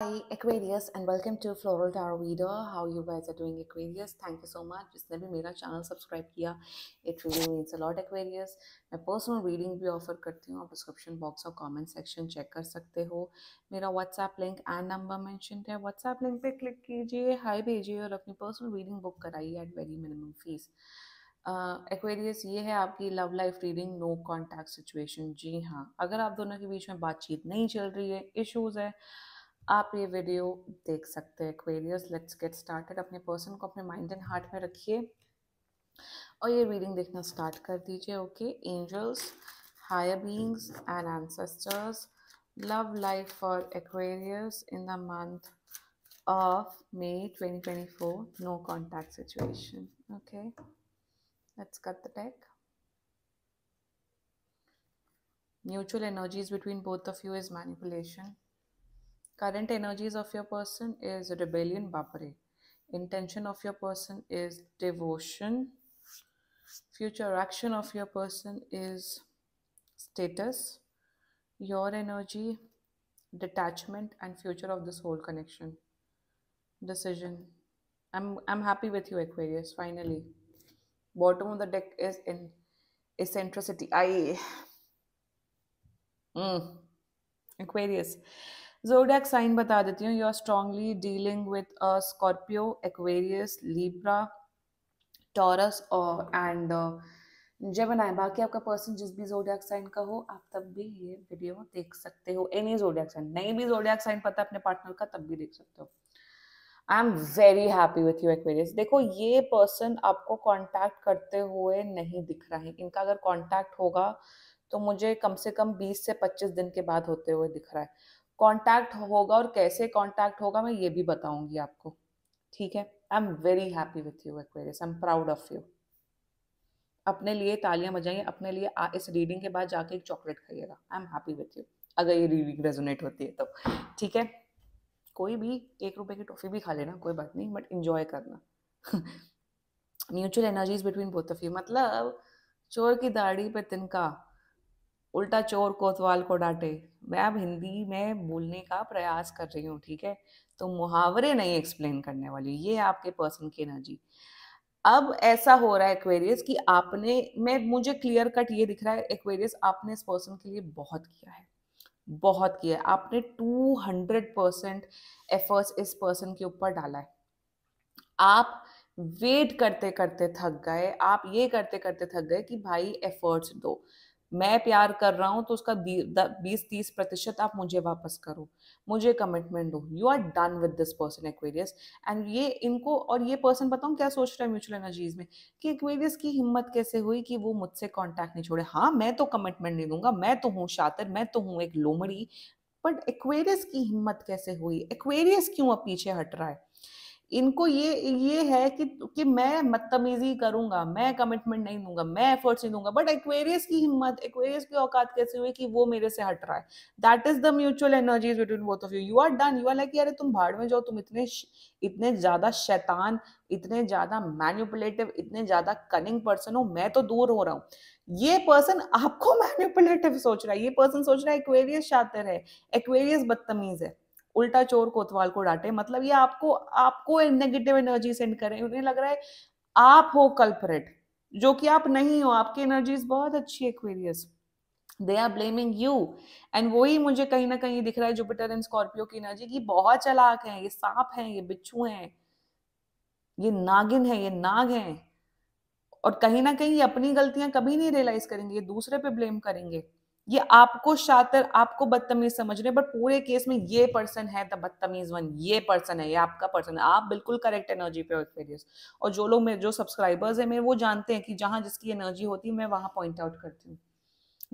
Hi Aquarius and welcome to Floral Tarot Reader. How you guys are doing Aquarius? Thank you so much. जिसने भी मेरा channel subscribe किया it really means a lot Aquarius. मैं personal reading भी offer करती हूँ आप description box और कॉमेंट सेक्शन चेक कर सकते हो मेरा WhatsApp link and number mention है व्हाट्सएप लिंक पे क्लिक कीजिए हाई भेजिए और अपनी पर्सनल रीडिंग बुक कराइए at very minimum fees Aquarius ये है आपकी love life reading no contact situation जी हाँ अगर आप दोनों के बीच में बातचीत नहीं चल रही है इश्यूज़ है आप ये वीडियो देख सकते हैं एक्वेरियस लेट्स गेट स्टार्टेड अपने पर्सन को अपने माइंड एंड हार्ट में रखिए और ये रीडिंग देखना स्टार्ट कर दीजिए okay angels higher beings and ancestors love life for Aquarius in the month of May 2024 no contact situation okay let's cut the deck mutual energies between both of you is manipulation Current energies of your person is rebellion, bapare. Intention of your person is devotion. Future action of your person is status. Your energy, detachment, and future of this whole connection. Decision. I'm I'm happy with you, Aquarius. Finally, bottom of the deck is in eccentricity. I mm. Aquarius. Zodiac sign बता देती हूँ you are strongly dealing with Scorpio Aquarius Libra Taurus और and बनाए बाकी आपका person जिस भी जोडियाक sign का हो आप तब भी ये वीडियो देख सकते हो एनी जोडियाक साइन नहीं भी जोडियाक साइन पता अपने पार्टनर का तब भी देख सकते हो I am very happy with you Aquarius देखो ये पर्सन आपको कॉन्टैक्ट करते हुए नहीं दिख रहा है इनका अगर कॉन्टैक्ट होगा तो मुझे कम से कम 20 से 25 दिन के बाद होते हुए दिख रहा है कांटेक्ट होगा और कैसे कांटेक्ट होगा मैं ये भी बताऊंगी आपको ठीक है I am very happy with you Aquarius I am proud of you अपने लिए तालियां बजाइए अपने लिए आ, इस रीडिंग के बाद जाके एक चॉकलेट खाइएगा I am happy with you अगर ये रीडिंग रेजोनेट होती है तो ठीक है कोई भी एक रुपए की टॉफी भी खा लेना कोई बात नहीं बट इंजॉय करना mutual energies between both of you मतलब चोर की दाढ़ी पे तिनका उल्टा चोर कोतवाल को डांटे मैं अब हिंदी में बोलने का प्रयास कर रही हूँ ठीक है तो मुहावरे नहीं एक्सप्लेन करने वाली ये आपके पर्सन की एनर्जी अब ऐसा हो रहा है एक्वेरियस कि आपने मैं मुझे क्लियर कट ये दिख रहा है एक्वेरियस आपने इस पर्सन के लिए बहुत किया है बहुत किया है आपने हंड्रेड परसेंट एफर्ट्स इस पर्सन के ऊपर डाला है आप वेट करते करते थक गए आप ये करते करते थक गए कि भाई एफर्ट्स दो मैं प्यार कर रहा हूँ तो उसका बीस तीस प्रतिशत आप मुझे वापस करो मुझे कमिटमेंट दो you are done with this person Aquarius and ये इनको और ये पर्सन बताऊँ क्या सोच रहा है म्यूचुअल एनर्जीज में कि एक्वेरियस की हिम्मत कैसे हुई कि वो मुझसे कॉन्टैक्ट नहीं छोड़े हाँ मैं तो कमिटमेंट नहीं दूंगा मैं तो हूँ शातर मैं तो हूँ एक लोमड़ी बट एक्वेरियस की हिम्मत कैसे हुई एक्वेरियस क्यों अब पीछे हट रहा है इनको ये ये है कि कि मैं मतमीजी करूंगा मैं कमिटमेंट नहीं दूंगा मैं एफर्ट्स नहीं दूंगा बट एक्वेरियस की हिम्मत एक्वेरियस की औकात कैसे हुई कि वो मेरे से हट रहा है that is the mutual energies between both of you you are done you are like अरे तुम भाड़ में जाओ तुम इतने इतने ज्यादा शैतान इतने ज्यादा मैन्युपुलेटिव इतने ज्यादा कनिंग पर्सन हो मैं तो दूर हो रहा हूँ ये पर्सन आपको मैन्युपुलेटिव सोच रहा है ये पर्सन सोच रहा है एक्वेरियस शातिर है एक्वेरियस बदतमीज है उल्टा चोर कोतवाल को डांटे मतलब ये आपको आपको नेगेटिव एनर्जी सेंड करें उन्हें लग रहा है आप हो कल्परेट जो कि आप नहीं हो आपकी एनर्जीज बहुत अच्छी है Aquarius they are blaming you and वही मुझे कहीं ना कहीं दिख रहा है जुपिटर एंड स्कॉर्पियो की एनर्जी की बहुत चलाक है ये सांप है ये बिच्छू है ये नागिन है ये नाग है और कहीं ना कहीं ये अपनी गलतियां कभी नहीं रियलाइज करेंगे ये दूसरे पे ब्लेम करेंगे ये आपको शातर आपको बदतमीज समझ रहे बट पूरे केस में ये पर्सन है द बदतमीज वन ये पर्सन है ये आपका पर्सन है आप बिल्कुल करेक्ट एनर्जी पे हो एक्सपीरियंस और जो लोग मेरे जो सब्सक्राइबर्स हैं मेरे वो जानते हैं कि जहाँ जिसकी एनर्जी होती है मैं वहाँ पॉइंट आउट करती हूँ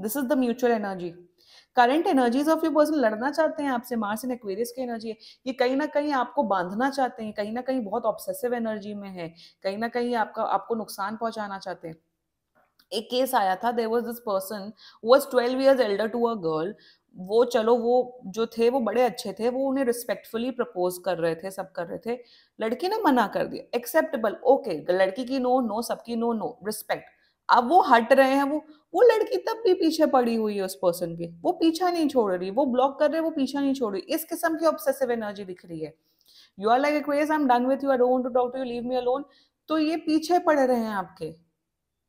this is the mutual energy current energies of you person लड़ना चाहते हैं आपसे मार्स एंड एक्वेरियस की एनर्जी है ये कहीं ना कहीं आपको बांधना चाहते हैं कहीं ना कहीं बहुत ऑब्सेसिव एनर्जी में है कहीं ना कहीं आपका आपको नुकसान पहुंचाना चाहते हैं एक केस आया था there was this person was twelve years elder to a girl वो चलो वो जो थे वो बड़े अच्छे थे वो उन्हें रिस्पेक्टफुली प्रपोज कर रहे थे सब कर रहे थे लड़की ने मना कर दिया एक्सेप्टेबल ओके लड़की की नो नो सबकी नो नो रिस्पेक्ट अब वो हट रहे हैं वो वो लड़की तब भी पीछे पड़ी हुई है उस पर्सन के वो पीछा नहीं छोड़ रही वो ब्लॉक कर रहे वो पीछा नहीं छोड़ रही इस किस्म की ऑब्सेसिव एनर्जी दिख रही है you are like I am done with you I don't to talk to you leave me alone तो ये पीछे पड़ रहे हैं आपके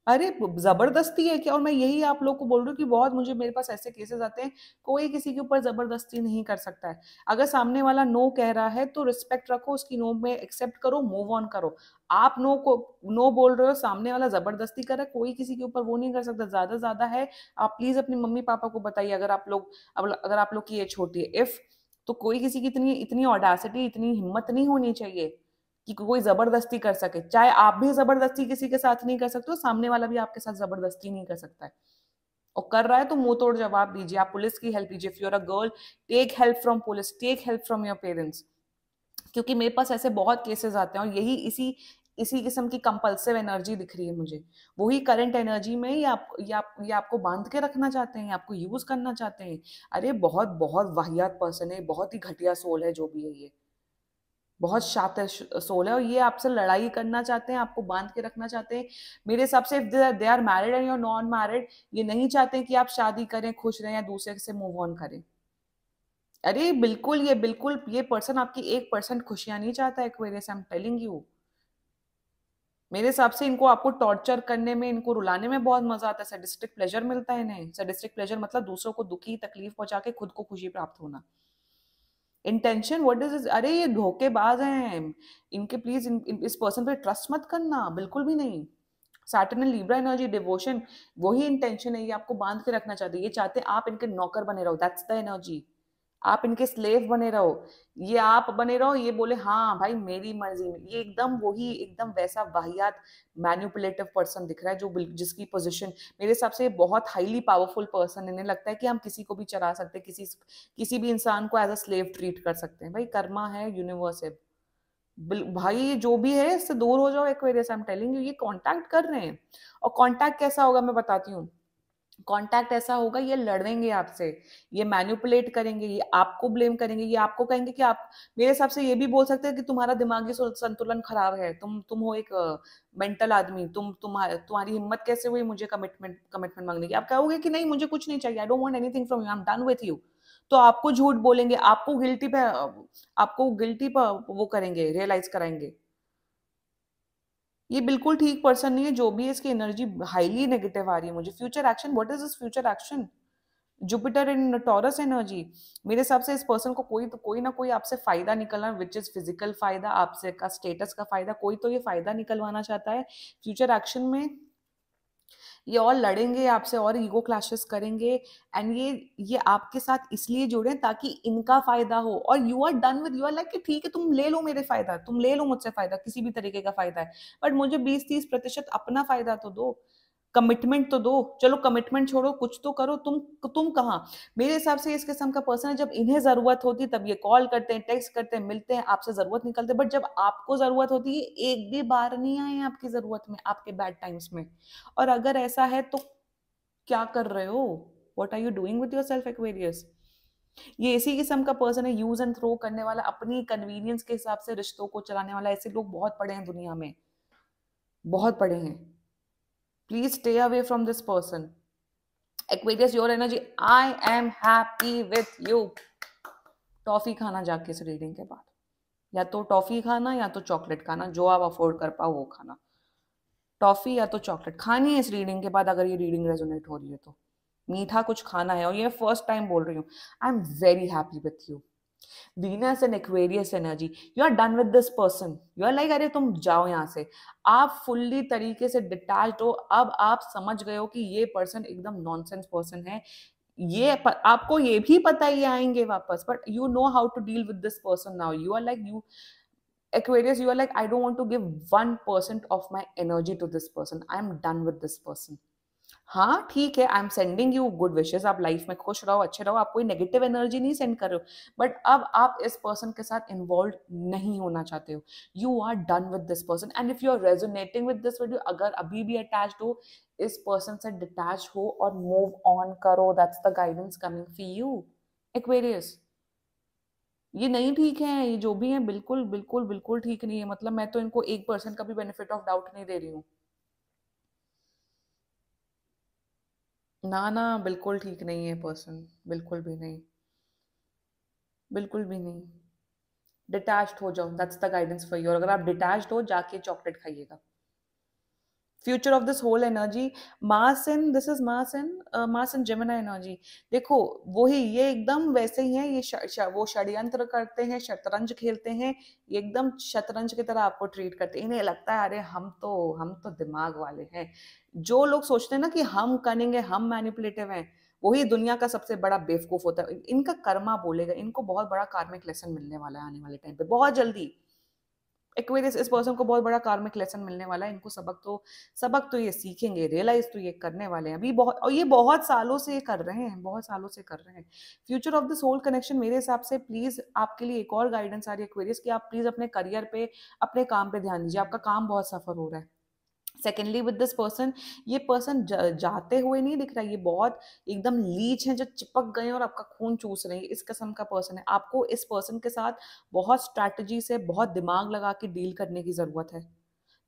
अरे जबरदस्ती है क्या और मैं यही आप लोग को बोल रही हूँ कि बहुत मुझे मेरे पास ऐसे केसेस आते हैं कोई किसी के ऊपर जबरदस्ती नहीं कर सकता है अगर सामने वाला नो कह रहा है तो रिस्पेक्ट रखो उसकी नो में एक्सेप्ट करो मूव ऑन करो आप नो को नो बोल रहे हो सामने वाला जबरदस्ती कर रहा है कोई किसी के ऊपर वो नहीं कर सकता ज्यादा ज्यादा है आप प्लीज अपनी मम्मी पापा को बताइए अगर आप लोग अगर आप लोग की ये छोटी है इफ तो कोई किसी की इतनी इतनी ऑडासिटी इतनी हिम्मत नहीं होनी चाहिए कि कोई जबरदस्ती कर सके चाहे आप भी जबरदस्ती किसी के साथ नहीं कर सकते हो सामने वाला भी आपके साथ जबरदस्ती नहीं कर सकता है और कर रहा है तो मुंह तोड़ जवाब दीजिए आप पुलिस की हेल्प दीजिए if you're a girl take help from police take help from your parents क्योंकि मेरे पास ऐसे बहुत केसेस आते हैं और यही इसी इसी किस्म की कंपल्सिव एनर्जी दिख रही है मुझे वही करंट एनर्जी में या, या, या आपको बांध के रखना चाहते हैं आपको यूज करना चाहते हैं अरे बहुत बहुत वाहियात पर्सन है बहुत ही घटिया सोल है जो भी है ये बहुत शात सोल है और ये आपसे लड़ाई करना चाहते हैं आपको बांध के रखना चाहते हैं मेरे हिसाब से they are married and you're non married ये नहीं चाहते कि आप शादी करें खुश रहें या दूसरे से मूव ऑन करें अरे बिल्कुल ये बिल्कुल ये पर्सन आपकी एक परसेंट खुशियां नहीं चाहता है आई एम टेलिंग यू मेरे हिसाब से इनको आपको टॉर्चर करने में इनको रुलाने में बहुत मजा आता है सडिस्टिक प्लेजर मिलता है इन्हें सडिस्टिक प्लेजर मतलब दूसरों को दुखी तकलीफ पहुंचा के खुद को खुशी प्राप्त होना इंटेंशन व्हाट इज इज अरे ये धोखेबाज हैं इनके प्लीज इन, इन, इस पर्सन पे ट्रस्ट मत करना बिल्कुल भी नहीं Saturn and Libra energy devotion वही इंटेंशन है ये आपको बांध के रखना चाहते ये चाहते आप इनके नौकर बने रहो दैट्स द एनर्जी आप इनके स्लेव बने रहो ये आप बने रहो ये बोले हाँ भाई मेरी मर्जी ये एकदम वही एकदम वैसा वाहियात मैन्युपुलेटिव पर्सन दिख रहा है जो जिसकी पोजीशन मेरे हिसाब से बहुत हाईली पावरफुल पर्सन इन्हें लगता है कि हम किसी को भी चला सकते हैं किसी किसी भी इंसान को एज अ स्लेव ट्रीट कर सकते हैं भाई कर्मा है यूनिवर्स है भाई जो भी है इससे दूर हो जाओ Aquarius I am telling you ये कांटेक्ट कर रहे हैं और कांटेक्ट कैसा होगा मैं बताती हूँ कांटेक्ट ऐसा होगा ये लड़ेंगे आपसे ये मैन्युपुलेट करेंगे ये आपको ब्लेम करेंगे ये आपको कहेंगे कि आप मेरे हिसाब से ये भी बोल सकते हैं कि तुम्हारा दिमागी संतुलन खराब है तुम तुम हो एक मेंटल आदमी तुम तुम्हारा तुम्हारी हिम्मत कैसे हुई मुझे कमिटमेंट कमिटमेंट मांगने की आप कहोगे कि नहीं मुझे कुछ नहीं चाहिए I don't want anything from you I am done with you तो आपको झूठ बोलेंगे आपको गिल्टी पे आपको गिल्टी पर वो करेंगे रियलाइज कराएंगे ये बिल्कुल ठीक पर्सन नहीं है जो भी है इसकी एनर्जी हाईली नेगेटिव आ रही है मुझे future action what is this future action Jupiter in Taurus energy मेरे हिसाब से इस पर्सन को कोई तो कोई ना कोई आपसे फायदा निकलना विच इज फिजिकल फायदा आपसे का स्टेटस का फायदा कोई तो ये फायदा निकलवाना चाहता है फ्यूचर एक्शन में ये और लड़ेंगे आपसे और ईगो क्लैशेस करेंगे एंड ये ये आपके साथ इसलिए जुड़े ताकि इनका फायदा हो और you are done with you are like कि ठीक है तुम ले लो मेरे फायदा तुम ले लो मुझसे फायदा किसी भी तरीके का फायदा है बट मुझे बीस तीस प्रतिशत अपना फायदा तो दो कमिटमेंट तो दो चलो कमिटमेंट छोड़ो कुछ तो करो तुम तुम कहाँ मेरे हिसाब से इस किस्म का पर्सन है जब इन्हें जरूरत होती तब ये कॉल करते हैं टेक्स्ट करते हैं मिलते हैं आपसे जरूरत निकलते बट जब आपको जरूरत होती है एक भी बार नहीं आए आपकी जरूरत में आपके बैड टाइम्स में और अगर ऐसा है तो क्या कर रहे हो what are you doing with yourself Aquarius ये इसी किस्म का पर्सन है यूज एंड थ्रो करने वाला अपनी कन्वीनियंस के हिसाब से रिश्तों को चलाने वाला ऐसे लोग बहुत पड़े हैं दुनिया में बहुत पड़े हैं please stay away from this person Aquarius your energy I am happy with you toffee खाना जाके इस रीडिंग के बाद या तो टॉफी खाना या तो चॉकलेट खाना जो आप अफोर्ड कर पाओ वो खाना टॉफी या तो चॉकलेट खानी है इस रीडिंग के बाद अगर ये रीडिंग रेजोनेट हो रही है तो मीठा कुछ खाना है और ये फर्स्ट टाइम बोल रही हूँ I am very happy with you Venus and Aquarius energy you are done with this person you are like अरे तुम जाओ यहाँ से आप फुल्ली तरीके से डिटैच हो अब आप समझ गए हो कि ये पर्सन एकदम नॉनसेंस पर्सन है ये आपको ये भी पता ही आएंगे वापस but you know how to deal with this person now you are like you Aquarius, you are like, I don't want to give 1% of my energy to this person. I'm done with this person. हाँ ठीक है I am sending you good wishes आप life में खुश रहो अच्छे रहो आप कोई नेगेटिव एनर्जी नहीं सेंड कर रहे हो बट अब आप इस पर्सन के साथ इन्वॉल्व नहीं होना चाहते हो you are done with this person and if you are resonating with this video अगर अभी भी अटैच हो इस पर्सन से डिटैच हो और मूव ऑन करो that's the guidance coming for you Aquarius ये नहीं ठीक है ये जो भी है बिल्कुल बिल्कुल बिल्कुल ठीक नहीं है मतलब मैं तो इनको एक पर्सन का भी बेनिफिट ऑफ डाउट नहीं दे रही हूँ ना ना बिल्कुल ठीक नहीं है पर्सन बिल्कुल भी नहीं बिल्कुल भी नहीं डिटैच हो जाओ that's the guidance for you और अगर आप डिटैच हो जाके चॉकलेट खाइएगा future of this whole energy mass in this is mass in mass in Gemini energy देखो वो ही ये एकदम वैसे ही है ये श, श, वो षड्यंत्र करते हैं शतरंज खेलते हैं ये एकदम शतरंज की तरह आपको ट्रीट करते हैं इन्हें लगता है अरे हम तो हम तो दिमाग वाले हैं जो लोग सोचते हैं ना कि हम करेंगे हम मैनिपुलेटिव हैं वही दुनिया का सबसे बड़ा बेवकूफ होता है इनका कर्मा बोलेगा इनको बहुत बड़ा कार्मिक लेसन मिलने वाला है आने वाले टाइम पे बहुत जल्दी एक्वेरियस इस पर्सन को बहुत बड़ा कार्मिक लेसन मिलने वाला है इनको सबक तो सबक तो ये सीखेंगे रियलाइज तो ये करने वाले हैं अभी बहुत और ये बहुत सालों से ये कर रहे हैं बहुत सालों से कर रहे हैं future of this whole connection मेरे हिसाब से प्लीज़ आपके लिए एक और गाइडेंस आ रही है एक्वेरियस कि आप प्लीज़ अपने करियर पे अपने काम पे ध्यान दीजिए आपका काम बहुत सफर हो रहा है सेकेंडली विद दिस पर्सन ये पर्सन जाते हुए नहीं दिख रहा ये बहुत एकदम लीच है जो चिपक गए और आपका खून चूस रहे हैं इस किस्म का पर्सन है आपको इस पर्सन के साथ बहुत स्ट्रैटेजी से बहुत दिमाग लगा के डील करने की ज़रूरत है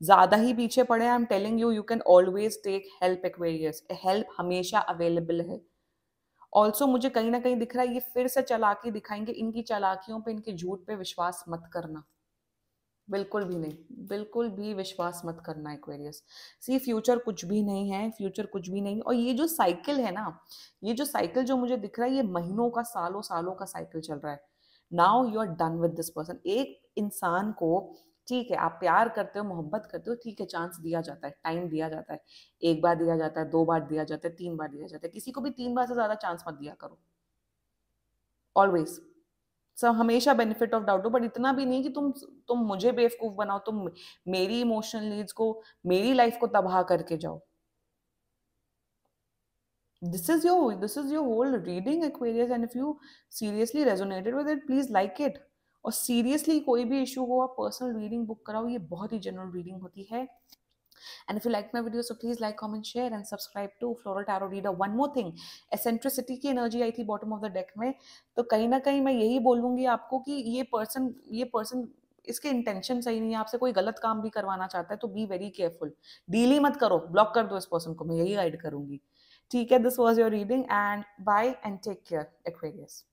ज़्यादा ही पीछे पड़े I am telling you you can always take help Aquarius help हमेशा अवेलेबल है ऑल्सो मुझे कहीं ना कहीं दिख रहा है ये फिर से चलाकी दिखाएंगे इनकी चलाकियों पे इनके झूठ पे विश्वास मत करना बिल्कुल भी नहीं बिल्कुल भी विश्वास मत करना एक्वेरियस सी फ्यूचर कुछ भी नहीं है फ्यूचर कुछ भी नहीं और ये जो साइकिल है ना ये जो साइकिल जो मुझे दिख रहा है ये महीनों का सालों सालों का साइकिल चल रहा है now you are done with this person एक इंसान को ठीक है आप प्यार करते हो मोहब्बत करते हो ठीक है चांस दिया जाता है टाइम दिया जाता है एक बार दिया जाता है दो बार दिया जाता है तीन बार दिया जाता है किसी को भी तीन बार से ज़्यादा चांस मत दिया करो ऑलवेज सब हमेशा बेनिफिट ऑफ डाउट हो बट इतना भी नहीं कि तुम तुम मुझे बेवकूफ बनाओ तुम मेरी इमोशनल नीड्स को मेरी लाइफ को तबाह करके जाओ this is your this is your whole reading Aquarius and if you seriously resonated with it please like it और सीरियसली कोई भी इशू हो आप पर्सनल रीडिंग बुक कराओ ये बहुत ही जनरल रीडिंग होती है and if you like my video so please like comment share and subscribe to floral tarot reader one more thing eccentricity की एनर्जी आई थी बॉटम ऑफ द डेक में तो कहीं ना कहीं मैं यही बोलूंगी आपको कि ये पर्सन ये पर्सन इसके इंटेंशन सही नहीं है आपसे कोई गलत काम भी करवाना चाहता है तो बी वेरी केयरफुल डील ही मत करो ब्लॉक कर दो इस पर्सन को मैं यही गाइड करूंगी ठीक है this was your reading and bye and take care Aquarius